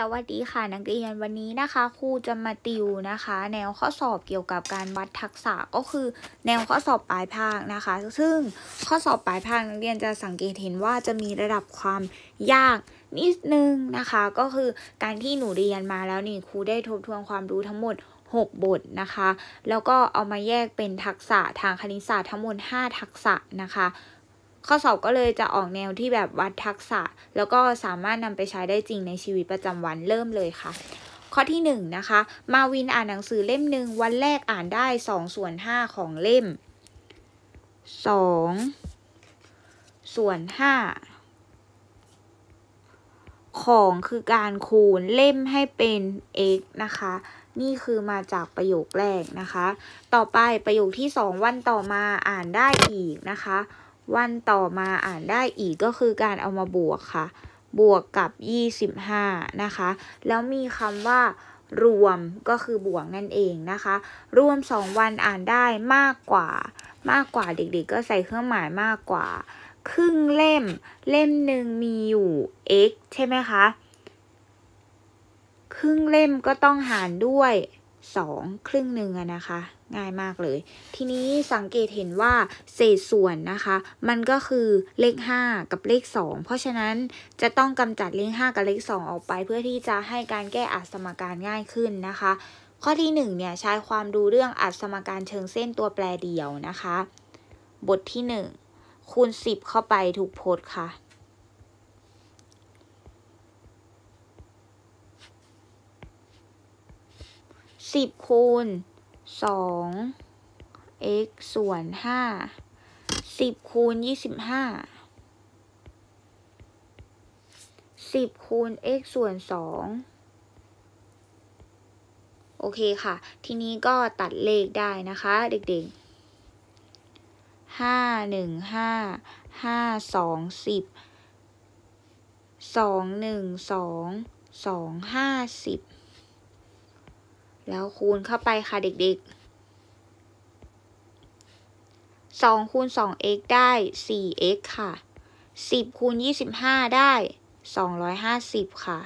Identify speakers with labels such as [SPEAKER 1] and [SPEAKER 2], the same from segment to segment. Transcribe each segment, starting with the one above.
[SPEAKER 1] สวัสดีค่ะนักเรียนวันนี้นะคะครูจะมาติวนะคะ แนวข้อสอบเกี่ยวกับการวัดทักษะก็คือ แนวข้อสอบปลายภาคนะคะซึ่งข้อสอบปลายภาคนักเรียนจะสังเกตเห็นว่าจะมีระดับความยากนิดนึงนะคะ ก็คือการที่หนูเรียนมาแล้วนี่ครูได้ทบทวนความรู้ทั้งหมด 6 บทนะคะ แล้วก็เอามาแยกเป็นทักษะทางคณิตศาสตร์ทั้งหมด5ทักษะนะคะข้อสอบก็เลยจะออกแนวที่แบบวัดทักษะ แล้วก็สามารถนำไปใช้ได้จริงในชีวิตประจำวันเริ่มเลยค่ะ ข้อที่ 1นนะคะ มาวินอ่านหนังสือเล่มหนึ่งวันแรกอ่านได้2ส่วน5ของเล่ม 2 ส่วน 5 ของคือการคูณเล่มให้เป็น x นะคะ นี่คือมาจากประโยคแรกนะคะ ต่อไปประโยคที่ 2 วันต่อมาอ่านได้อีกนะคะวันต่อมาอ่านได้อีกก็คือการเอามาบวกค่ะบวกกับยี่สิบห้านะคะ แล้วมีคำว่า รวมก็คือบวกนั่นเองนะคะรวมสองวันอ่านได้มากกว่า มากกว่าเด็ก ๆ ก็ใส่เครื่องหมายมากกว่า ครึ่งเล่มเล่มหนึ่งมีอยู่ x ใช่ไหมคะครึ่งเล่มก็ต้องหารด้วย2 ครึ่งหนึ่งนะคะ ง่ายมากเลย ทีนี้สังเกตเห็นว่าเศษส่วนนะคะ มันก็คือเลข 5 กับเลข 2 เพราะฉะนั้นจะต้องกำจัดเลข 5 กับเลข 2 ออกไปเพื่อที่จะให้การแก้อัดสมการง่ายขึ้นนะคะ ข้อที่1เนี่ยใช้ความดูเรื่องอัดสมการเชิงเส้นตัวแปรเดียวนะคะ บทที่ 1 คูณ 10 เข้าไปทุกพจน์ค่ะสิบคูณสอง x ส่วนห้าสิบคูณยี่สิบห้าสิบคูณ x ส่วนสองโอเคค่ะ ทีนี้ก็ตัดเลขได้นะคะ เด็กๆห้าหนึ่งห้าห้าสองสิบสองหนึ่งสองสองห้าสิบแล้วคูณเข้าไปค่ะเด็กๆสองคูณสอง x ได้สี่ x ค่ะสิบคูณยี่สิบห้าได้สองร้อยห้าสิบค่ะ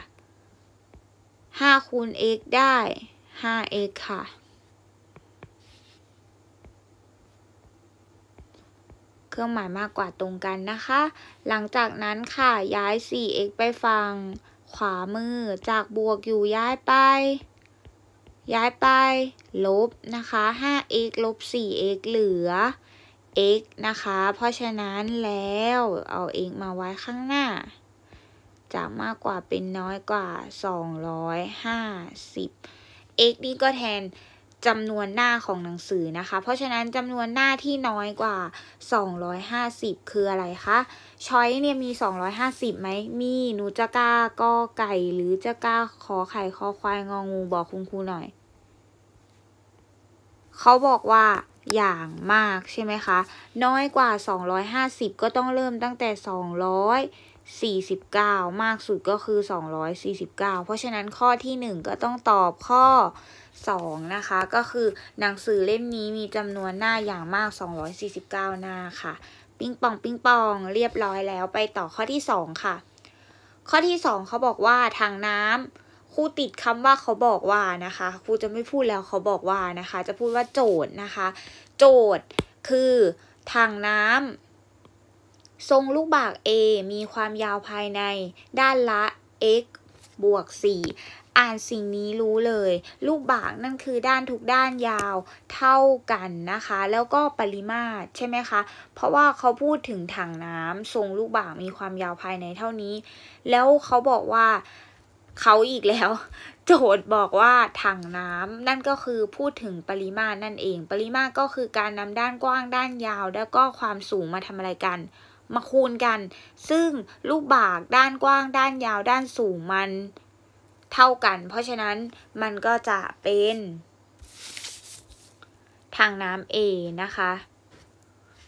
[SPEAKER 1] ห้าคูณ x ได้ห้า x ค่ะ เครื่องหมายมากกว่าตรงกันนะคะ หลังจากนั้นค่ะ ย้าย 4x ไปฝั่งขวามือจากบวกอยู่ย้ายไปย้ายไปลบนะคะ 5x ลบ 4x เหลือ x นะคะ เพราะฉะนั้นแล้วเอา x มาไว้ข้างหน้า จากมากกว่าเป็นน้อยกว่า 250 x นี่ ก็แทนจำนวนหน้าของหนังสือนะคะ เพราะฉะนั้นจำนวนหน้าที่น้อยกว่า 250 คืออะไรคะช้อยเนี่ยมี 250 ไหม มี หนูจะกล้าก็ไก่หรือจะกล้าขอไข่คอควายงองูบอกคุณครูหน่อยเขาบอกว่าอย่างมากใช่ไหมคะน้อยกว่า 250 ก็ต้องเริ่มตั้งแต่ 249 มากสุดก็คือ 249 เพราะฉะนั้นข้อที่ 1 ก็ต้องตอบข้อ 2 นะคะก็คือหนังสือเล่มนี้มีจำนวนหน้าอย่างมาก 249 หน้าค่ะ ปิ้งปองปิ้งปองเรียบร้อยแล้วไปต่อข้อที่ 2 ค่ะ ข้อที่ 2 เขาบอกว่าทางน้ำครูติดคำว่าเขาบอกว่านะคะครูจะไม่พูดแล้วเขาบอกว่านะคะจะพูดว่าโจทย์นะคะโจทย์คือทางน้ำทรงลูกบาก A มีความยาวภายในด้านละ x บวก4อ่านสิ่งนี้รู้เลย ลูกบากนั่นคือด้านทุกด้านยาวเท่ากันนะคะ แล้วก็ปริมาตรใช่ไหมคะ เพราะว่าเขาพูดถึงถังน้ำทรงลูกบากมีความยาวภายในเท่านี้ แล้วเขาบอกว่าเขาอีกแล้วโจทย์บอกว่า ถังน้ำนั่นก็คือพูดถึงปริมาตรนั่นเอง ปริมาตรก็คือการนำด้านกว้างด้านยาวแล้วก็ความสูงมาทำอะไรกัน มาคูณกัน ซึ่งลูกบากด้านกว้าง ด้านยาว ด้านสูงมันเท่ากันเพราะฉะนั้นมันก็จะเป็นทางน้ำ A นะคะ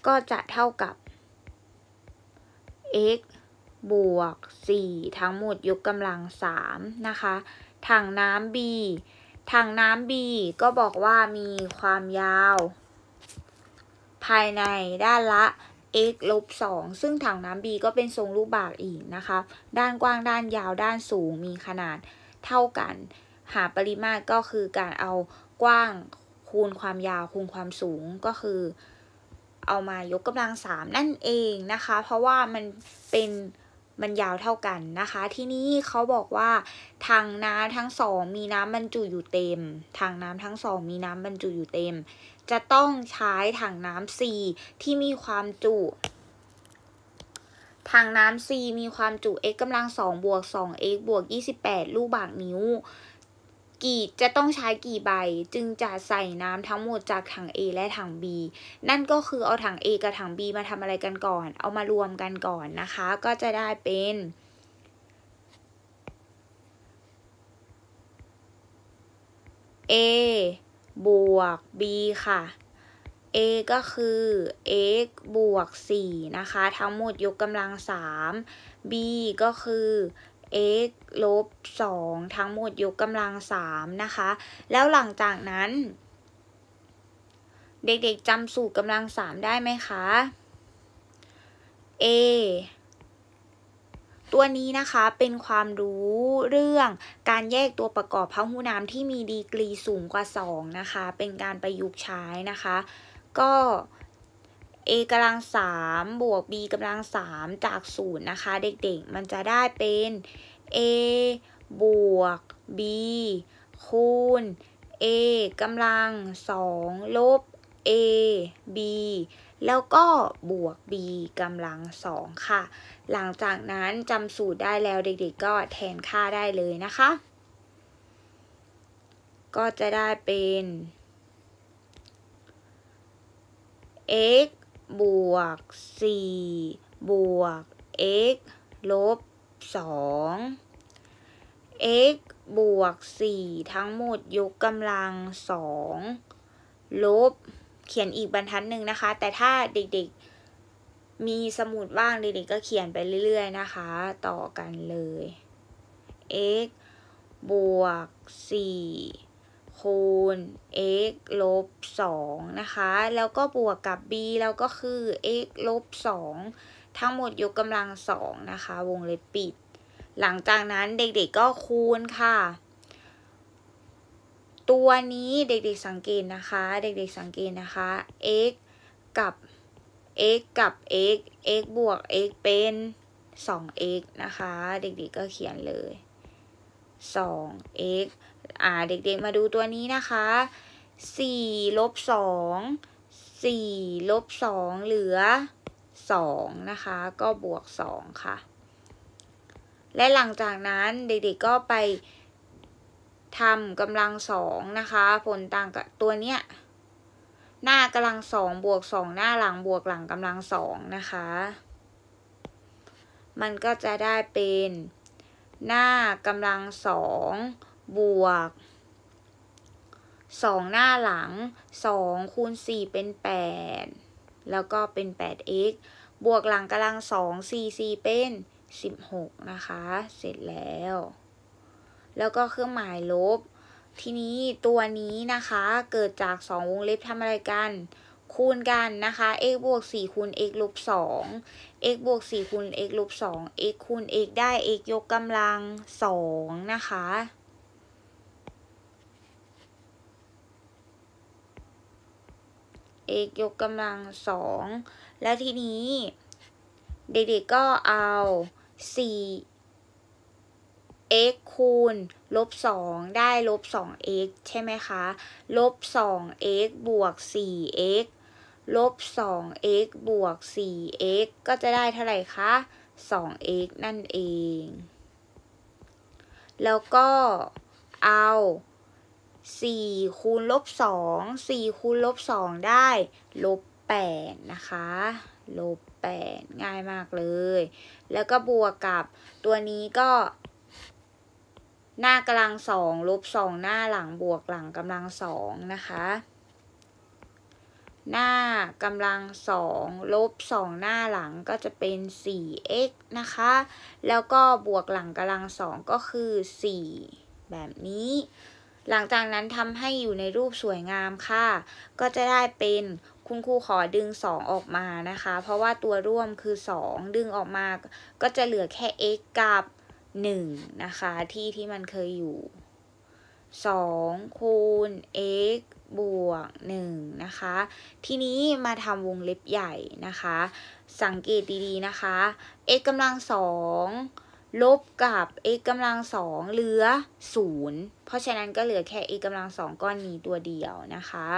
[SPEAKER 1] ก็จะเท่ากับ x บวก 4 ทั้งหมด ยกกำลัง3นะคะ ถังน้ำ B ถังน้ำ B ก็บอกว่ามีความยาว ภายในด้านละ x ลบ2ซึ่งถังน้ำ B ก็เป็นทรงลูกบาศก์อีกนะคะ ด้านกว้างด้านยาวด้านสูงมีขนาดเท่ากัน หาปริมาตรก็คือการเอากว้างคูณความยาวคูณความสูงก็คือเอามายกกำลัง 3 นั่นเองนะคะ เพราะว่ามันเป็นมันยาวเท่ากัน นะคะ ที่นี้เขาบอกว่า ทางน้ำทั้งสองมีน้ำบรรจุอยู่เต็มทางน้ำทั้งสองมีน้ำบรรจุอยู่เต็ม จะต้องใช้ถังน้ำซีที่มีความจุถังน้ำซีมีความจุ x กำลังสองบวก2 x บวก 28 ลูกบาศก์นิ้วกี่จะต้องใช้กี่ใบจึงจะใส่น้ำทั้งหมดจากถัง A และถัง B นั่นก็คือเอาถัง A กับถัง B มาทำอะไรกันก่อน เอามารวมกันก่อนนะคะ ก็จะได้เป็นเอบวก b ค่ะ a ก็คือ x บวก4นะคะ ทั้งหมดยกกำลัง 3 b ก็คือ x ลบ2ทั้งหมดยกกำลัง 3 นะคะ แล้วหลังจากนั้น เด็กๆจำสูตรกำลัง 3 ได้ไหมคะ A ตัวนี้นะคะ เป็นความรู้เรื่องการแยกตัวประกอบพหุนามที่มีดีกรีสูงกว่า 2 นะคะ เป็นการประยุกต์ใช้นะคะ ก็ a กำลังสามบวก b กำลังสามจากศูนย์นะคะ เด็กๆมันจะได้เป็น a บวก b คูณ a กำลัง 2 ลบ a b แล้วก็บวก b กำลัง 2 ค่ะ หลังจากนั้นจำสูตรได้แล้วเด็กๆก็แทนค่าได้เลยนะคะ ก็จะได้เป็น x บวก 4 บวก x ลบอ2 x บวก 4 ทั้งหมดยกกำลัง 2 ลบเขียนอีกบรรทัดหนึ่งนะคะ แต่ถ้าเด็กๆ มีสมุดว่างเด็กๆ ก็เขียนไปเรื่อยๆนะคะ ต่อกันเลย x บวก4คูณ x ลบ2นะคะ แล้วก็บวกกับ b แล้วก็คือ x ลบ2ทั้งหมดยกกำลังสองนะคะ วงเล็บปิด หลังจากนั้นเด็กๆก็คูณค่ะ ตัวนี้เด็กๆสังเกตนะคะ เด็กๆสังเกตนะคะ x กับ x กับ x x บวก x เป็น 2x นะคะ เด็กๆก็เขียนเลย 2x อ่า เด็กๆมาดูตัวนี้นะคะ4ลบ 2 4 ลบ 2 เหลือ2นะคะก็บวก2ค่ะและหลังจากนั้นเด็กๆก็ไปทำกำลังสองนะคะผลต่างกับตัวเนี้ยหน้ากำลังสองบวกสองหน้าหลังบวกหลังกำลังสองนะคะมันก็จะได้เป็น หน้ากำลังสองบวกสองหน้าหลังสองคูณสี่เป็นแปดแล้วก็เป็นแปด x บวกหลังกำลังสองซีซีเป็นสิบหกนะคะ เสร็จแล้ว แล้วก็เครื่องหมายลบ ทีนี้ตัวนี้นะคะ เกิดจากสองวงเล็บทำอะไรกันคูณกันนะคะ x บวกสี่คูณ x ลบสอง x บวกสี่คูณ x ลบสอง x คูณ x ได้ x ยกกำลังสองนะคะเอกยกกำลังสองแล้วทีนี้เด็กๆก็เอา 4x คูณลบ 2 ได้ ลบ 2x ใช่ไหมคะ ลบ 2x บวก 4x ลบ 2x บวก 4x ก็จะได้เท่าไหร่คะ 2x นั่นเอง แล้วก็เอา 4 คูณลบ 2 4 คูณลบ 2 ได้ ลบ8นะคะลบ8ง่ายมากเลย แล้วก็บวกกับตัวนี้ก็ หน้ากำลังสองลบสองหน้าหลังบวกหลังกำลังสองนะคะหน้ากำลังสองลบสองหน้าหลังก็จะเป็น 4x นะคะ แล้วก็บวกหลังกำลังสองก็คือ 4 แบบนี้ หลังจากนั้นทำให้อยู่ในรูปสวยงามค่ะก็จะได้เป็นคุณครูขอดึง 2 ออกมานะคะ เพราะว่าตัวร่วมคือ 2 ดึงออกมาก็จะเหลือแค่ x กับ 1 นะคะ ที่ที่มันเคยอยู่ 2คูณ x บวก1นะคะทีนี้มาทำวงเล็บใหญ่นะคะ สังเกตดีๆนะคะ x กำลังสองลบกับ x กำลังสองเหลือ 0 เพราะฉะนั้นก็เหลือแค่ x กำลังสองก้อนนี้ตัวเดียวนะคะ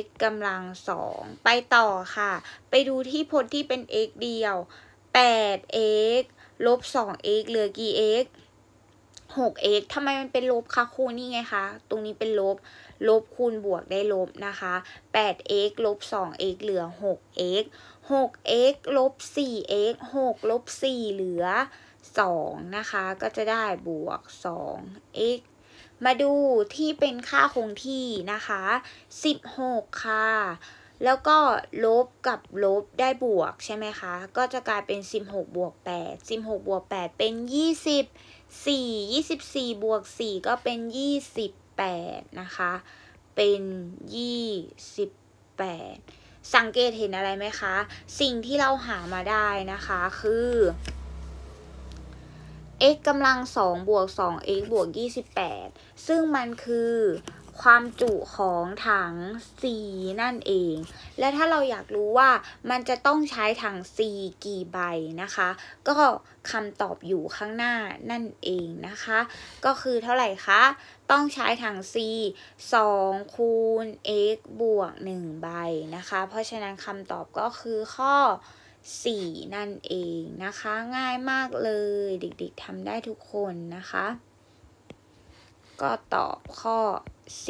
[SPEAKER 1] x กำลังสองไปต่อค่ะ ไปดูที่พจน์ที่เป็น x เดียว 8x ลบ 2x เหลือกี่ x 6x ทำไมมันเป็นลบคะครูนี่ไงคะ ตรงนี้เป็นลบ ลบคูณบวกได้ลบนะคะ 8x ลบ 2x เหลือ 6x 6x ลบ 4x 6 ลบ 4 เหลือ 2 นะคะ ก็จะได้บวก 2x มาดูที่เป็นค่าคงที่นะคะ 16 ค่ะ แล้วก็ลบกับลบได้บวกใช่ไหมคะ ก็จะกลายเป็น 16 บวก 8 16 บวก 8 เป็น 2 4 24 บวก 4 ก็เป็น 28 นะคะ เป็น 28 สังเกตเห็นอะไรไหมคะ สิ่งที่เราหามาได้นะคะ คือ x กำลังสองบวกสอง x บวกยี่สิบแปดซึ่งมันคือความจุของถัง C นั่นเอง และถ้าเราอยากรู้ว่ามันจะต้องใช้ถัง C กี่ใบนะคะ ก็คำตอบอยู่ข้างหน้านั่นเองนะคะ ก็คือเท่าไหร่คะ ต้องใช้ถัง C 2คูณ x บวก 1 ใบนะคะ เพราะฉะนั้นคำตอบก็คือข้อ4 นั่นเองนะคะ ง่ายมากเลยเด็กๆทำได้ทุกคนนะคะ ก็ตอบข้อ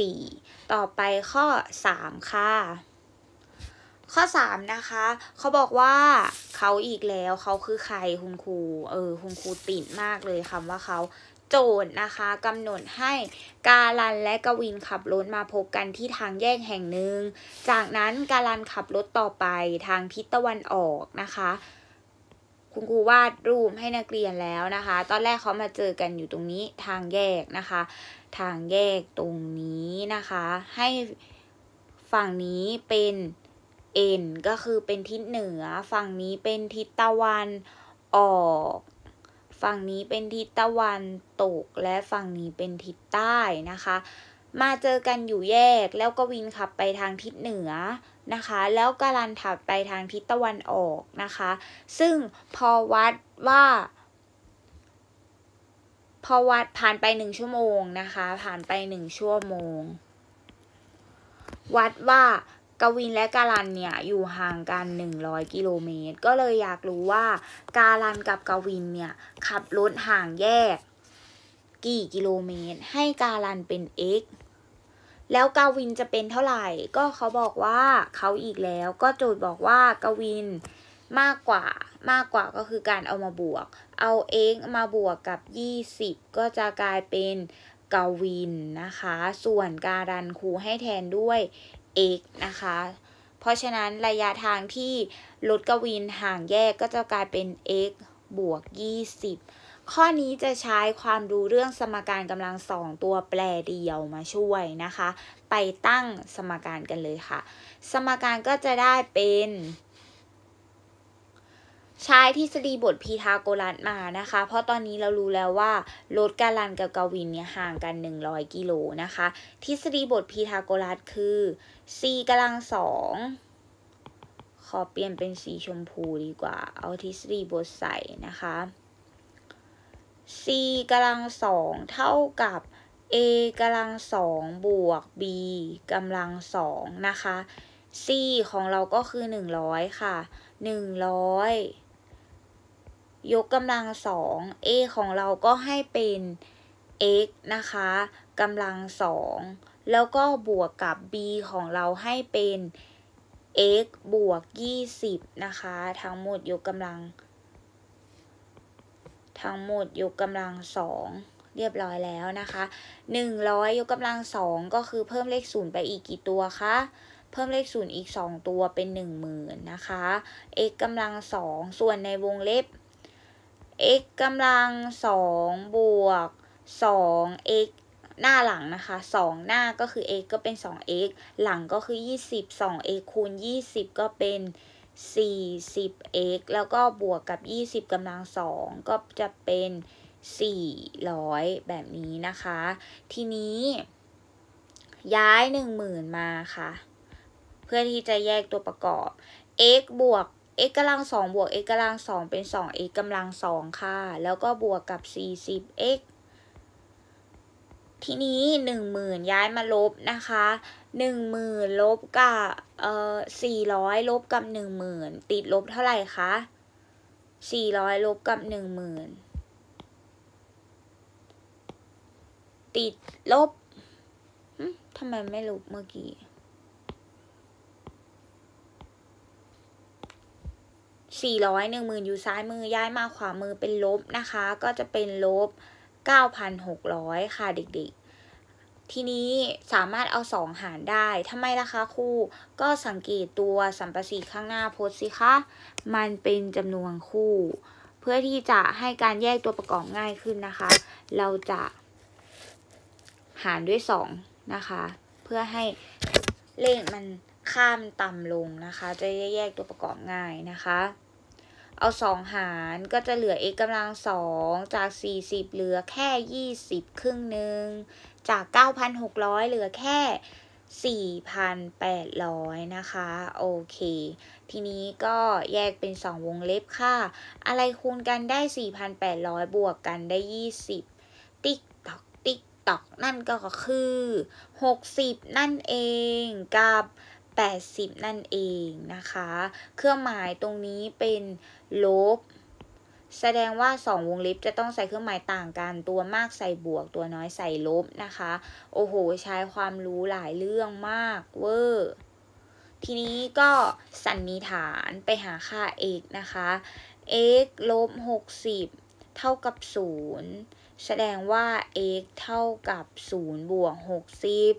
[SPEAKER 1] 4 ต่อไปข้อ 3 ค่ะ ข้อ 3 นะคะเขาบอกว่า เขาอีกแล้วเขาคือใครคุณครูเออคุณครูติดมากเลยคำว่าเขาโจทย์นะคะกำหนดให้กาลันและกวินขับรถมาพบกันที่ทางแยกแห่งหนึ่ง จากนั้นกาลันขับรถต่อไปทางทิศตะวันออกนะคะ คุณครูวาดรูปให้นักเรียนแล้วนะคะ ตอนแรกเขามาเจอกันอยู่ตรงนี้ทางแยกนะคะ ทางแยกตรงนี้นะคะ ให้ฝั่งนี้เป็นเอ็นก็คือเป็นทิศเหนือ ฝั่งนี้เป็นทิศตะวันออกฝั่งนี้เป็นทิศตะวันตก และฝั่งนี้เป็นทิศใต้นะคะมาเจอกันอยู่แยกแล้วก็วินขับไปทางทิศเหนือนะคะแล้วกาลันถับไปทางทิศตะวันออกนะคะซึ่งพอวัดว่าพอวัดผ่านไปหนึ่งชั่วโมงนะคะผ่านไปหนึ่งชั่วโมง วัดว่ากวินและกาลันเนี่ยอยู่ห่างกัน 100กิโลเมตรก็เลยอยากรู้ว่ากาลันกับกวินเนี่ยขับรถห่างแยก กี่กิโลเมตร ให้กาลันเป็น x แล้วกาวินจะเป็นเท่าไหร่ก็เขาบอกว่าเขาอีกแล้วก็โจทย์บอกว่ากาวินมากกว่ามากกว่าก็คือการเอามาบวก เอาเอ็กมาบวกกับ 20 ก็จะกลายเป็นกาวินนะคะส่วนการันคูให้แทนด้วยเอกนะคะ เพราะฉะนั้นระยะทางที่รถกวินห่างแยกก็จะกลายเป็น x บวก 20 ข้อนี้จะใช้ความรู้เรื่องสมการกำลังสองตัวแปรเดียวมาช่วยนะคะ ไปตั้งสมการกันเลยค่ะ สมการก็จะได้เป็นใช้ทฤษฎีบทพีทาโกรัสมานะคะ เพราะตอนนี้เรารู้แล้วว่าโรดกาลันกับกาวินเนี่ยห่างกัน 100 กิโลนะคะ ทฤษฎีบทพีทาโกรัสคือ c กำลังสอง ขอเปลี่ยนเป็นสีชมพูดีกว่า เอาทฤษฎีบทใส่นะคะ c กำลังสองเท่ากับ a กำลังสองบวก b กำลังสองนะคะ c ของเราก็คือ 100ค่ะ100ยกกำลังสอง a ของเราก็ให้เป็น x นะคะกำลังสองแล้วก็บวกกับ b ของเราให้เป็น x บวก20นะคะทั้งหมดยกกำลัง ทั้งหมด ยกกำลังสองเรียบร้อยแล้วนะคะ100 ยกกำลังสองก็คือเพิ่มเลขศูนย์ไปอีกกี่ตัวคะเพิ่มเลขศูนย์อีก 2 ตัวเป็น 10,000นะคะ x กำลังสองส่วนในวงเล็บ x กำลังสองบวกสอ2 x หน้าหลังนะคะ 2 หน้าก็คือ x ก็เป็น 2x หลังก็คือ 20 2x คูณ 20 ก็เป็น 40x แล้วก็บวกกับ 20 กำลังสองก็จะเป็น 400 แบบนี้นะคะ ทีนี้ย้าย 10,000 มาค่ะ เพื่อที่จะแยกตัวประกอบ x บวก x กำลังสองบวก x กำลังสองเป็นสอง x กำลังสองค่ะ แล้วก็บวกกับสี่สิบ x ทีนี้หนึ่งหมื่นย้ายมาลบนะคะหนึ่งหมื่นลบกับเอ่อสี่ร้อยลบกับหนึ่งหมื่นติดลบเท่าไหร่คะสี่ร้อยลบกับหนึ่งหมื่นติดลบทำไมไม่ลบเมื่อกี้400 10,000อยู่ซ้ายมือย้ายมา ขวามือเป็นลบนะคะ ก็จะเป็นลบ 9,600 ค่ะเด็ก ๆ ทีนี้สามารถเอา 2 หารได้ทำไมล่ะคะครูก็สังเกตตัวสัมประสิิทธ์ข้างหน้าโพสสิคะมันเป็นจำนวนคู่ เพื่อที่จะให้การแยกตัวประกอบง่ายขึ้นนะคะ เราจะ หารด้วย 2 นะคะ เพื่อให้เลขมันข้ามต่ำลงนะคะ จะแยกตัวประกอบง่ายนะคะเอา 2 หารก็จะเหลือ x กำลังสองจาก 40 เหลือแค่ 20 ครึ่งหนึ่งจาก 9,600 เหลือแค่ 4,800 นะคะ โอเค ทีนี้ก็แยกเป็น 2 วงเล็บค่ะ อะไรคูณกันได้ 4,800 บวกกันได้ 20 ติ๊กตอกติ๊กตอกนั่นก็คือ 60 นั่นเองกับ 80 นั่นเองนะคะ เครื่องหมายตรงนี้เป็นลบ แสดงว่า 2 วงเล็บจะต้องใส่เครื่องหมายต่างกันตัวมากใส่บวกตัวน้อยใส่ลบนะคะ โอ้โห ใช้ความรู้หลายเรื่องมาก เวอร์ทีนี้ก็สันนิษฐานไปหาค่า x นะคะ x ลบ60เท่ากับ 0 แสดงว่า x เท่ากับ0บวก60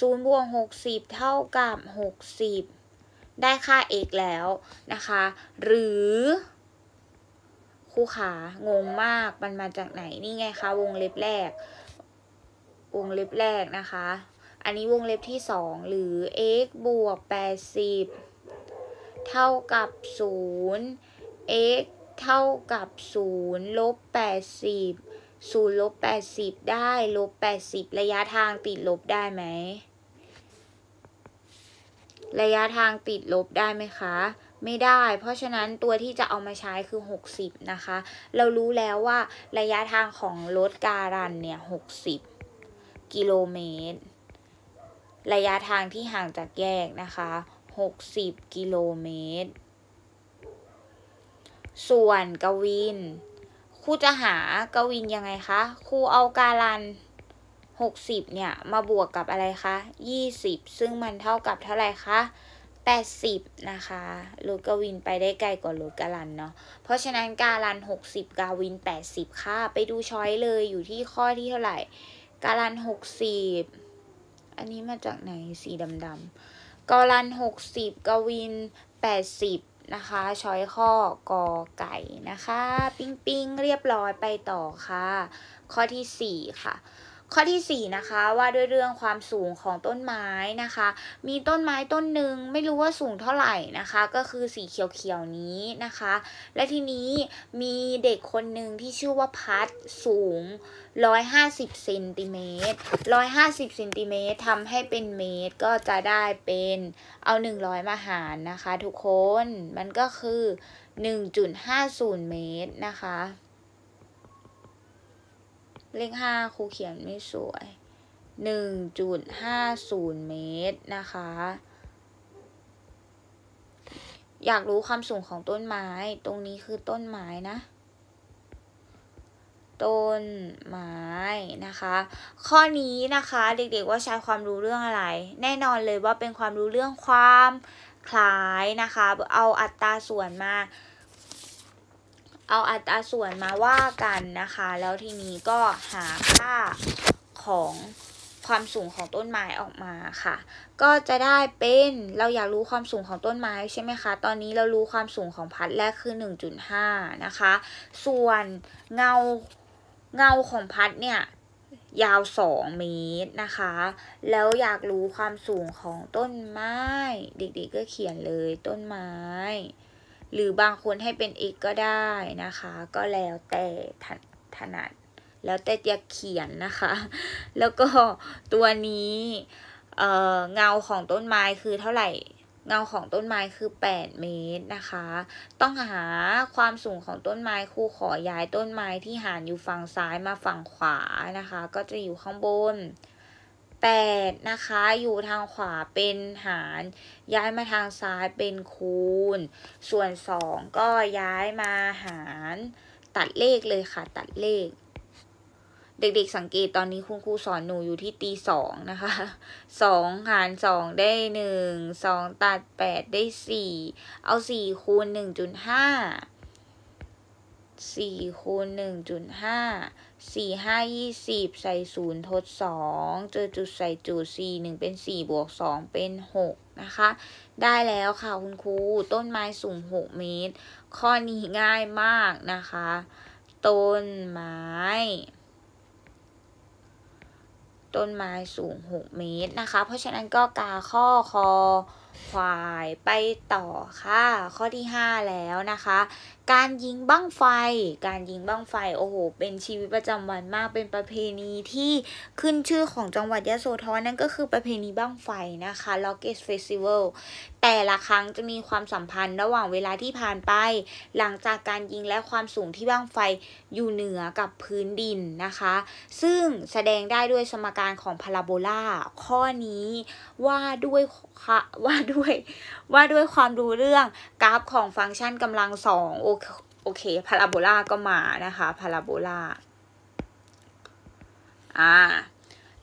[SPEAKER 1] 0บวก60 เท่ากับ60ได้ค่า x แล้ว นะคะ หรือครูขางงมาก มันมาจากไหน นี่ไงคะ วงเล็บแรก วงเล็บแรก นะคะ อันนี้วงเล็บที่ 2 หรือ x บวก 80 เท่ากับ 0 x เท่ากับ0ลบ80 0ลบ 80 ได้ลบ 80 ระยะทางติดลบได้ไหมระยะทางติดลบได้ไหมคะ ไม่ได้เพราะฉะนั้นตัวที่จะเอามาใช้คือ 60 นะคะ เรารู้แล้วว่าระยะทางของรถการันเนี่ย 60 กิโลเมตร ระยะทางที่ห่างจากแยกนะคะ 60 กิโลเมตร ส่วนกวิน คู่จะหากวินยังไงคะคู่เอาการัน60 เนี่ยมาบวกกับอะไรคะ20 ซึ่งมันเท่ากับเท่าไหร่คะ 80 นะคะลูกาวินไปได้ไกลกว่าลูกาลันเนาะเพราะฉะนั้นกาลัน 60 กาวิน 80 ค่ะ ไปดูช้อยเลยอยู่ที่ข้อที่เท่าไหร่กาลัน 60 อันนี้มาจากไหนสีดำๆกาลัน 60กาวิน80นะคะช้อยข้อกอไก่นะคะ ปิ้งปิ้งเรียบร้อยไปต่อค่ะ ข้อที่4ค่ะข้อที่4นะคะว่าด้วยเรื่องความสูงของต้นไม้นะคะ มีต้นไม้ต้นหนึ่งไม่รู้ว่าสูงเท่าไหร่นะคะ ก็คือสีเขียวๆนี้นะคะ และทีนี้มีเด็กคนหนึ่งที่ชื่อว่าพัดสูง 150เซนติเมตร150เซนติเมตรทำให้เป็นเมตรก็จะได้เป็นเอา 100 มาหารนะคะ ทุกคน มันก็คือ 1.50 เมตรนะคะเลขห้าครูเขียนไม่สวยหนึ่งจุดห้าศูนย์เมตรนะคะ อยากรู้ความสูงของต้นไม้ ตรงนี้คือต้นไม้นะ ต้นไม้นะคะ ข้อนี้นะคะ เด็กๆว่าใช้ความรู้เรื่องอะไร แน่นอนเลยว่าเป็นความรู้เรื่องความคล้ายนะคะ เอาอัตราส่วนมาเอาอัตราส่วนมาว่ากันนะคะ แล้วทีนี้ก็หาค่าของความสูงของต้นไม้ออกมาค่ะ ก็จะได้เป็น เราอยากรู้ความสูงของต้นไม้ใช่ไหมคะ ตอนนี้เรารู้ความสูงของพัดแรกคือ1.5นะคะ ส่วนเงาเงาของพัดเนี่ยยาว2เมตรนะคะ แล้วอยากรู้ความสูงของต้นไม้ เด็กๆก็เขียนเลยต้นไม้หรือบางคนให้เป็น x ก็ได้นะคะ ก็แล้วแต่ถนัดแล้วแต่จะเขียนนะคะ แล้วก็ตัวนี้เเงาของต้นไม้คือเท่าไหร่เงาของต้นไม้คือ 8 เมตรนะคะ ต้องหาความสูงของต้นไม้ครูขอย้ายต้นไม้ที่หานอยู่ฝั่งซ้ายมาฝั่งขวานะคะ ก็จะอยู่ข้างบน8 นะคะ อยู่ทางขวาเป็นหาร ย้ายมาทางซ้ายเป็นคูณ ส่วน 2 ก็ย้ายมาหาร ตัดเลขเลยค่ะตัดเลข เด็กๆสังเกตตอนนี้คุณครูสอนหนูอยู่ที่ตีสองนะคะสองหารสองได้หนึ่งสองตัดแปดได้สี่เอาสี่คูณหนึ่งจุดห้าสี่คูณหนึ่งจุดห้าสี่ห้ายี่สิบใส่ศูนย์ทดสองเจอจุดใส่จุดสี่หนึ่งเป็นสี่บวกสองเป็นหกนะคะ ได้แล้วค่ะ คุณครูต้นไม้สูงหกเมตร ข้อนี้ง่ายมากนะคะ ต้นไม้ ต้นไม้สูงหกเมตร นะคะ เพราะฉะนั้นก็กาข้อคอควายไปต่อค่ะ ข้อที่ห้าแล้วนะคะการยิงบั้งไฟ การยิงบั้งไฟ โอ้โห เป็นชีวิตประจำวันมาก เป็นประเพณีที่ขึ้นชื่อของจังหวัดยะโสธรนั่นก็คือประเพณีบั้งไฟนะคะ r o c k e t Festival แต่ละครั้งจะมีความสัมพันธ์ระหว่างเวลาที่ผ่านไป หลังจากการยิงและความสูงที่บั้งไฟอยู่เหนือกับพื้นดินนะคะ ซึ่งแสดงได้ด้วยสมการของพาราโบลาข้อนี้ว่าด้วยว่าด้วย ว่าด้วยความรู้เรื่องกราฟของฟังก์ชันกำลังสองโโอเค พาราโบลาก็มานะคะ พาราโบลาอ่า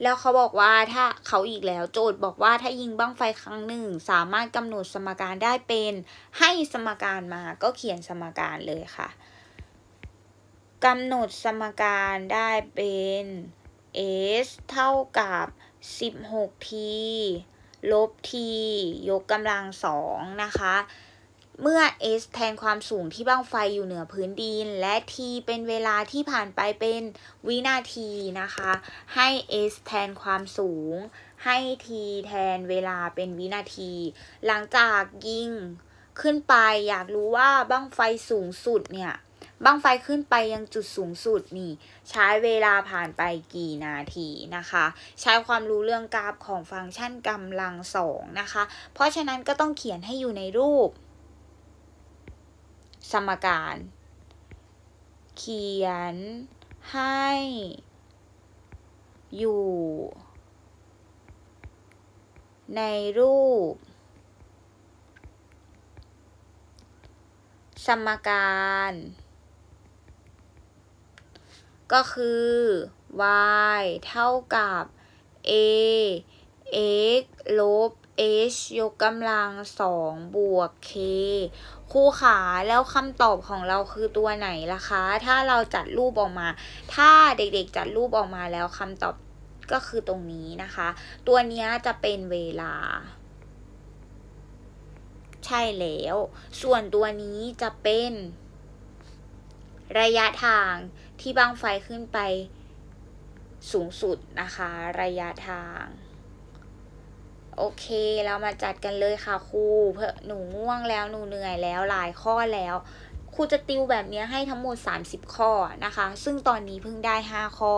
[SPEAKER 1] แล้วเขาบอกว่าถ้าเขาอีกแล้วโจทย์บอกว่าถ้ายิงบ้างไฟครั้งหนึ่ง สามารถกำหนดสมการได้เป็นให้สมการมาก็เขียนสมการเลยค่ะกำหนดสมการได้เป็น s เท่ากับ 16t ลบ t ยกกำลังสองนะคะเมื่อ s แทนความสูงที่บ้างไฟอยู่เหนือพื้นดิน และ t เป็นเวลาที่ผ่านไปเป็นวินาทีนะคะ ให้ s แทนความสูง ให้ t แทนเวลาเป็นวินาที หลังจากยิงขึ้นไป อยากรู้ว่าบ้างไฟสูงสุดเนี่ย บ้างไฟขึ้นไปยังจุดสูงสุดนี่ ใช้เวลาผ่านไปกี่นาทีนะคะ ใช้ความรู้เรื่องกราฟของฟังก์ชันกำลังสองนะคะ เพราะฉะนั้นก็ต้องเขียนให้อยู่ในรูปสมการ เขียนให้ อยู่ ในรูป สมการ ก็คือ y เท่ากับ a x ลบ h ยกกำลังสองบวก k คููขาแล้วคำตอบของเราคือตัวไหนล่ะคะถ้าเราจัดรูปออกมา ถ้าเด็กๆจัดรูปออกมาแล้วคำตอบก็คือตรงนี้นะคะตัวนี้จะเป็นเวลา ใช่แล้ว ส่วนตัวนี้จะเป็น ระยะทางที่บังไฟขึ้นไป สูงสุด นะคะระยะทางโอเคเรามาจัดกันเลยค่ะครูเพื่อหนูง่วงแล้ว หนูเหนื่อยแล้วหลายข้อแล้วครูจะติวแบบนี้ให้ทั้งหมด 30 ข้อนะคะ ซึ่งตอนนี้เพิ่งได้ 5 ข้อ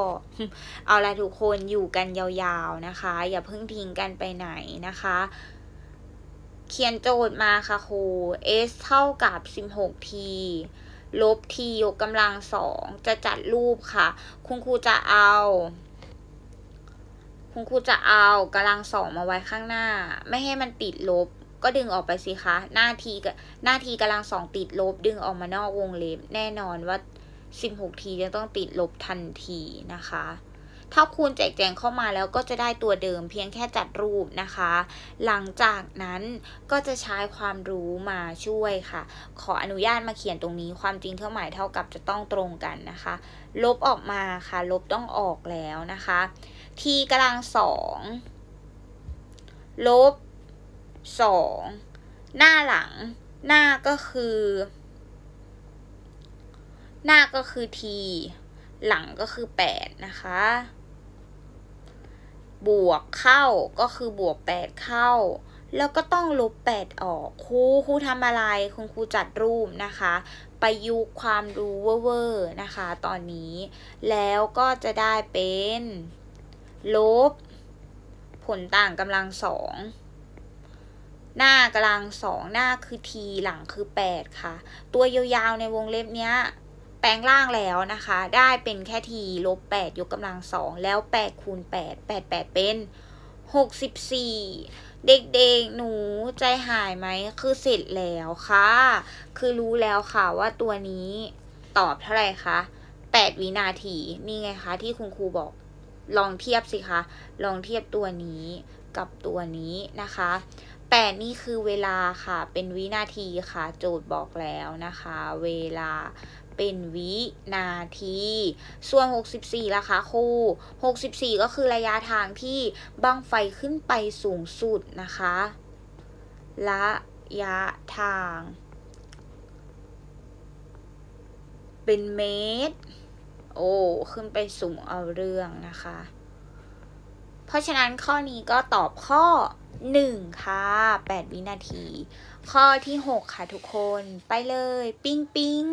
[SPEAKER 1] เอาละทุกคนอยู่กันยาวๆ นะคะ อย่าเพิ่งทิ้งกันไปไหนนะคะ เขียนโจทย์มาค่ะครู s เท่ากับ 16t ลบ t ยกกำลังสองจะจัดรูปค่ะ คุณครูจะเอาคุณครูจะเอากำลังสองมาไว้ข้างหน้า ไม่ให้มันติดลบก็ดึงออกไปสิคะหน้าทีกับหน้าทีกำลังสองติดลบ ดึงออกมานอกวงเล็บ แน่นอนว่า16ทีจะต้องติดลบทันทีนะคะ ถ้าคูณแจกแจงเข้ามาแล้วก็จะได้ตัวเดิม เพียงแค่จัดรูปนะคะ หลังจากนั้นก็จะใช้ความรู้มาช่วยค่ะ ขออนุญาตมาเขียนตรงนี้ ความจริงเท่าหมายเท่ากับจะต้องตรงกันนะคะ ลบออกมาค่ะ ลบต้องออกแล้วนะคะ t กำลังสองลบสองหน้าหลังหน้าก็คือ หน้าก็คือ t หลังก็คือแปดนะคะบวกเข้าก็คือบวกแปดเข้า แล้วก็ต้องลบแปดออกครูครูทำอะไรคุณครูจัดรูปนะคะประยุกความรู้เวอร์นะคะตอนนี้แล้วก็จะได้เป็นลบ ผลต่างกำลังสองหน้ากำลังสองหน้าคือ t หลังคือ 8 ค่ะ ตัวยาวๆ ในวงเล็บเนี้ยแปลงร่างแล้วนะคะ ได้เป็นแค่ t ลบ 8 ยกกำลังสองแล้ว8คูณ8 8 8 เป็น 64 เด็กๆหนูใจหายไหม คือเสร็จแล้วค่ะ คือรู้แล้วค่ะว่าตัวนี้ตอบเท่าไหร่คะ 8 วินาทีนี่ไงคะ ที่คุณครูบอกลองเทียบสิคะ ลองเทียบตัวนี้กับตัวนี้นะคะแปดนี่คือเวลาค่ะ เป็นวินาทีค่ะ โจทย์บอกแล้วนะคะ เวลาเป็นวินาที ส่วน 64ล่ะคะครู64 ก็คือระยะทางที่บังไฟขึ้นไปสูงสุดนะคะ ระยะทาง เป็นเมตรโอ้ ขึ้นไปสูงเอาเรื่องนะคะ เพราะฉะนั้นข้อนี้ก็ตอบข้อ 1 ค่ะ 8 วินาที ข้อที่ 6 ค่ะทุกคนไปเลย ปิ้งปิ้ง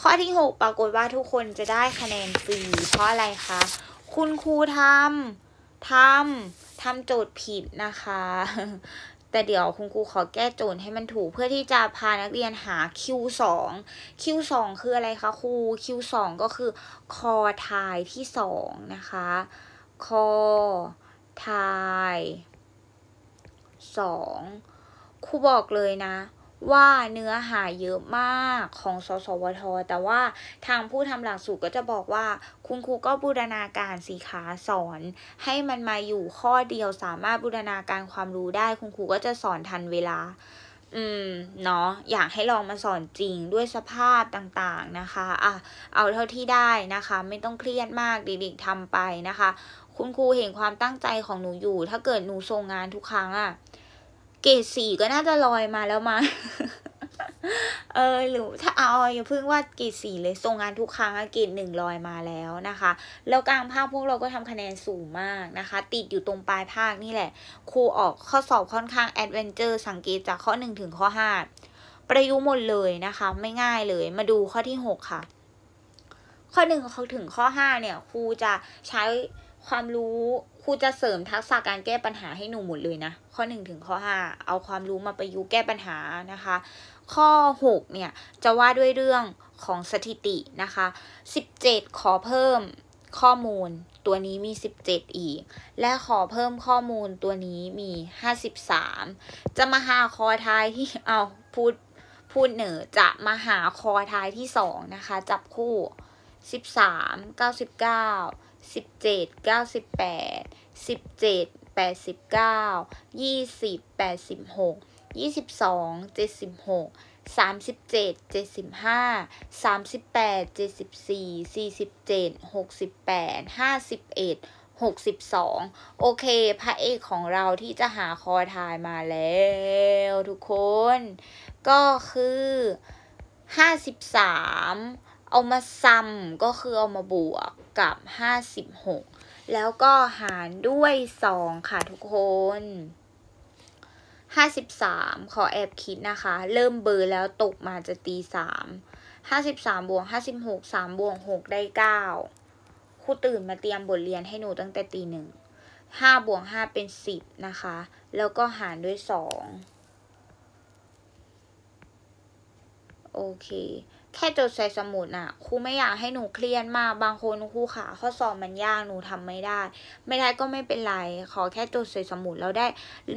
[SPEAKER 1] ข้อที่ 6 ปรากฏว่าทุกคนจะได้คะแนนฟรี เพราะอะไรคะคุณครูทำทำทำโจทย์ผิดนะคะแต่เดี๋ยวคุณครูขอแก้โจทย์ให้มันถูกเพื่อที่จะพานักเรียนหา Q2 Q2 คืออะไรคะครู Q2 ก็คือคอทายที่2นะคะ คอทาย2ครูบอกเลยนะว่าเนื้อหาเยอะมากของสสวท แต่ว่าทางผู้ทำหลักสูตรก็จะบอกว่าคุณครูก็บูรณาการสีขาสอน ให้มันมาอยู่ข้อเดียวสามารถบูรณาการความรู้ได้คุณครูก็จะสอนทันเวลา อืมเนาะอยากให้ลองมาสอนจริงด้วยสภาพต่างๆนะคะอ่ะเอาเท่าที่ได้นะคะ ไม่ต้องเครียดมากเด็กๆทำไปนะคะ คุณครูเห็นความตั้งใจของหนูอยู่ ถ้าเกิดหนูส่งงานทุกครั้งอะ่ะเกรดสี่ก็น่าจะลอยมาแล้วมาเออหรือถ้าเอาอย่าเพิ่งว่าเกรดสี่เลยส่งงานทุกครั้งเกรดหนึ่งลอยมาแล้วนะคะ แล้วกลางภาคพวกเราก็ทำคะแนนสูงมากนะคะ ติดอยู่ตรงปลายภาคนี่แหละ ครูออกข้อสอบค่อนข้างแอดเวนเจอร์สังเกตจากข้อหนึ่งถึงข้อห้า ประยุกต์หมดเลยนะคะ ไม่ง่ายเลย มาดูข้อที่หกค่ะ ข้อหนึ่งถึงข้อห้าเนี่ยครูจะใช้ความรู้ครูจะเสริมทักษะการแก้ปัญหาให้หนูหมดเลยนะข้อ 1 ถึงข้อ 5 เอาความรู้มาประยุกต์แก้ปัญหานะคะ ข้อ6เนี่ยจะว่าด้วยเรื่องของสถิตินะคะ17 ขอเพิ่มข้อมูลตัวนี้มี 17 อีก และขอเพิ่มข้อมูลตัวนี้มี53จะมาหาคอท้ายที่เอาพูดพูดเหนือจะมาหาคอท้ายที่2 นะคะ จับคู่13 99สิบเจ็ดเก้าสิบแปดสิบเจ็ดแปดสิบเก้ายี่สิบแปดสิบหกยี่สิบสองเจ็ดสิบหกสามสิบเจ็ดเจ็ดสิบห้าสามสิบแปดเจ็ดสิบสี่สี่สิบเจ็ดหกสิบแปดห้าสิบเอ็ดหกสิบสองโอเค พระเอกของเราที่จะหาคอทายมาแล้วทุกคน ก็คือห้าสิบสามเอามาซ้ำก็คือเอามาบวกกับห้าสิบหกแล้วก็หารด้วยสองค่ะทุกคนห้าสิบสามขอแอบคิดนะคะ เริ่มเบอร์แล้วตกมาจะตีสามห้าสิบสามบวกห้าสิบหกสามบวกหกได้เก้าครูตื่นมาเตรียมบทเรียนให้หนูตั้งแต่ตีหนึ่งห้าบวกห้าเป็นสิบนะคะ แล้วก็หารด้วยสองโอเคแค่จดใส่สมุดอะครูไม่อยากให้หนูเครียดมากบางคนครูขา ข้อสอบมันยากหนูทำไม่ได้ ไม่ได้ก็ไม่เป็นไรขอแค่จดใส่สมุดเราได้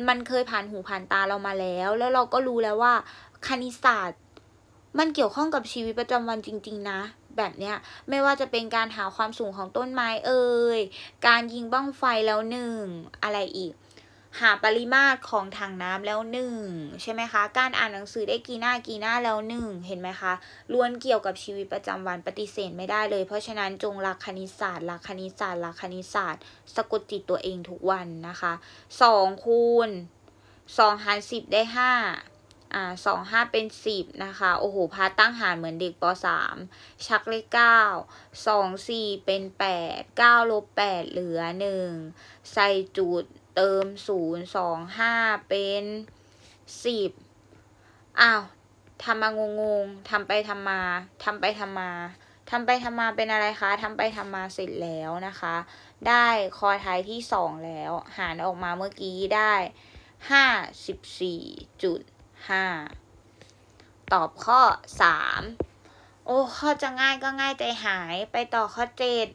[SPEAKER 1] มันเคยผ่านหูผ่านตาเรามาแล้ว แล้วเราก็รู้แล้วว่าคณิตศาสตร์ มันเกี่ยวข้องกับชีวิตประจำวันจริง ๆ นะ แบบเนี้ยไม่ว่าจะเป็นการหาความสูงของต้นไม้เอ่ยการยิงบ้องไฟแล้วหนึ่งอะไรอีกหาปริมาตรของถังน้ำแล้วหนึ่งใช่ไหมคะ การอ่านหนังสือได้กี่หน้ากี่หน้าแล้วหนึ่งเห็นไหมคะล้วนเกี่ยวกับชีวิตประจำวันปฏิเสธไม่ได้เลย เพราะฉะนั้นจงรักคณิตศาสตร์รักคณิตศาสตร์รักคณิตศาสตร์สะกดจิตตัวเองทุกวันนะคะสองคูณสองหารสิบได้ห้าอ่าสองห้าเป็นสิบนะคะ โอ้โห พาตั้งหารเหมือนเด็กปสามชักเลขเก้าสองสี่เป็นแปดเก้าลบแปดเหลือหนึ่งใส่จุดเติมศูนย์สองห้าเป็นสิบอ้าว ทำมา งงงทำไปทำมา ทำไปทำมา ทำไปทำมา เป็นอะไรคะ ทำไปทำมาเสร็จแล้วนะคะ ได้คอท้ายที่สองแล้ว หารออกมาเมื่อกี้ ได้ห้าสิบสี่จุดห้าตอบข้อสามโอ้ ข้อจะง่ายก็ง่ายใจหาย ไปต่อข้อเจ็ด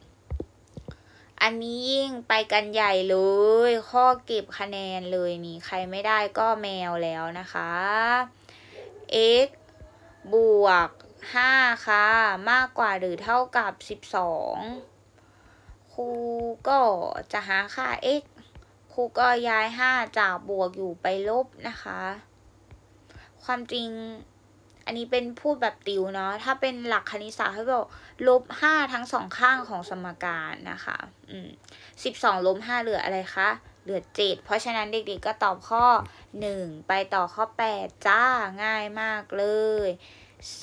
[SPEAKER 1] อันนี้ยิ่งไปกันใหญ่เลย ข้อเก็บคะแนนเลยนี่ใครไม่ได้ก็แมวแล้วนะคะ x บวก 5 ค่ะ มากกว่าหรือเท่ากับ 12 ครูก็จะหาค่า x ครูก็ย้าย 5 จากบวกอยู่ไปลบนะคะ ความจริงอันนี้ เป็นพูดแบบ ติว เนาะ ถ้าเป็นหลักคณิตศาสตร์เขาบอกลบห้าทั้งสอง ข้างของสมการนะคะ อืมสิบสองลบห้าเหลืออะไร คะ เหลือเจ็ดเพราะฉะนั้นเด็กๆก็ตอบข้อหนึ่งไป ต่อ ข้อแปดจ้า ง่ายมากเลย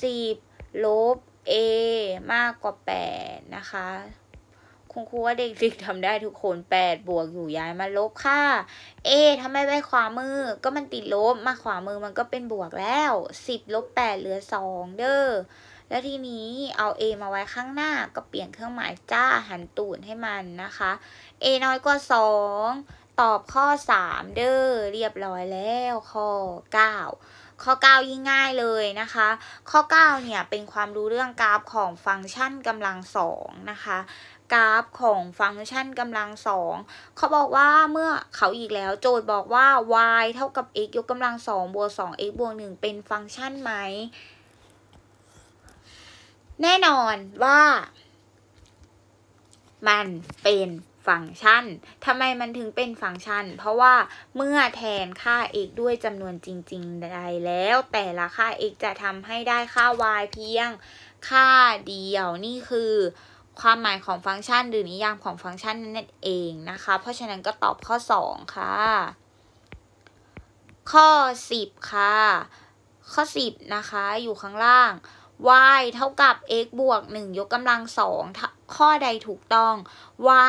[SPEAKER 1] สิบลบเอมากกว่าแปดนะคะคุณครูว่าเด็ก ๆทำได้ทุกคนแปดบวกอยู่ย้ายมาลบค่ะ เอทำไมไปขวามือก็มันติดลบ มาขวามือมันก็เป็นบวกแล้วสิบลบแปดเหลือสองเด้อ แล้วทีนี้เอา A มาไว้ข้างหน้าก็เปลี่ยนเครื่องหมายจ้าหันตูดให้มันนะคะ A น้อยกว่า 2 ตอบข้อ 3 เด้อเรียบร้อยแล้วข้อ 9 ข้อ9ยิ่งง่ายเลยนะคะ ข้อ 9 เนี่ยเป็นความรู้เรื่องกราฟของฟังก์ชันกำลังสองนะคะกราฟของฟังก์ชันกำลังสอง เขาบอกว่าเมื่อเขาอีกแล้วโจทย์บอกว่า y เท่ากับ x ยกกำลังสองบวกสอง x บวกหนึ่งเป็นฟังก์ชันไหม แน่นอนว่า มันเป็นฟังก์ชันทำไมมันถึงเป็นฟังก์ชัน เพราะว่าเมื่อแทนค่า x ด้วยจำนวนจริงๆใดแล้ว แต่ละค่า x จะทำให้ได้ค่า y เพียงค่าเดียวนี่คือความหมายของฟังก์ชันหรือนิยามของฟังก์ชันนั่นเองนะคะ เพราะฉะนั้นก็ตอบข้อ2ค่ะ ข้อ 10ค่ะ ข้อ 10นะคะอยู่ข้างล่าง y เท่ากับ x บวก1ยกกำลังสอง ข้อใดถูกต้อง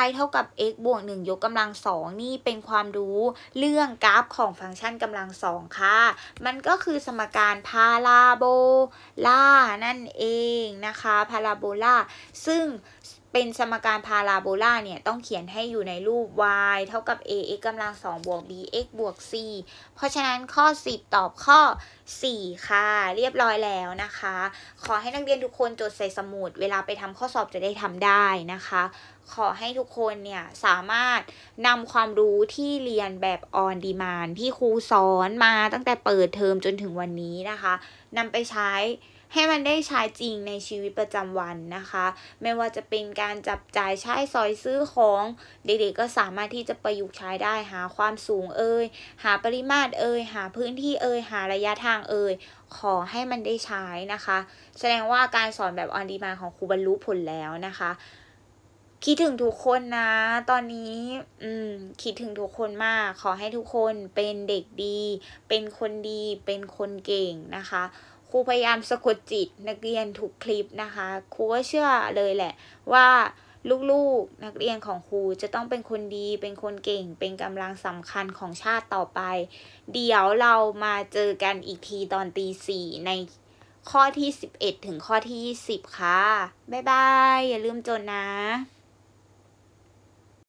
[SPEAKER 1] y เท่ากับ x บวก1ยกกำลังสองนี่เป็นความรู้เรื่องกราฟของฟังก์ชันกำลังสองค่ะ มันก็คือสมการพาราโบลานั่นเองนะคะพาราโบลาซึ่งเป็นสมการพาราโบลาเนี่ย ต้องเขียนให้อยู่ในรูป y เท่ากับ ax กำลัง 2 บวก bx บวก c เพราะฉะนั้นข้อ 10 ตอบข้อ 4 ค่ะ เรียบร้อยแล้วนะคะ ขอให้นักเรียนทุกคนจดใส่สมุดเวลาไปทำข้อสอบจะได้ทำได้นะคะ ขอให้ทุกคนเนี่ย สามารถนำความรู้ที่เรียนแบบออนดีมานที่ครูสอนมาตั้งแต่เปิดเทอมจนถึงวันนี้นะคะนำไปใช้ให้มันได้ใช้จริงในชีวิตประจำวันนะคะ ไม่ว่าจะเป็นการจับจ่ายใช้สอยซื้อของเด็กๆก็สามารถที่จะประยุกต์ใช้ได้หาความสูงเอ่ยหาปริมาตรเอ่ยหา พื้นที่เอ่ยหาระยะทางเอ่ยขอให้มันได้ใช้นะคะ แสดงว่าการสอนแบบออนดีมาของครูบรรลุผลแล้วนะคะ คิดถึงทุกคนนะ ตอนนี้ อืม คิดถึงทุกคนมาก ขอให้ทุกคนเป็นเด็กดี เป็นคนดี เป็นคนเก่งนะคะครูพยายามสะกดจิตนักเรียนทุกคลิปนะคะ ครูก็เชื่อเลยแหละว่าลูกๆนักเรียนของครูจะต้องเป็นคนดีเป็นคนเก่งเป็นกำลังสำคัญของชาติต่อไป เดี๋ยวเรามาเจอกันอีกทีตอนตีสี่ในข้อที่ 11 ถึงข้อที่20ค่ะ บ๊ายบาย อย่าลืมจดนะ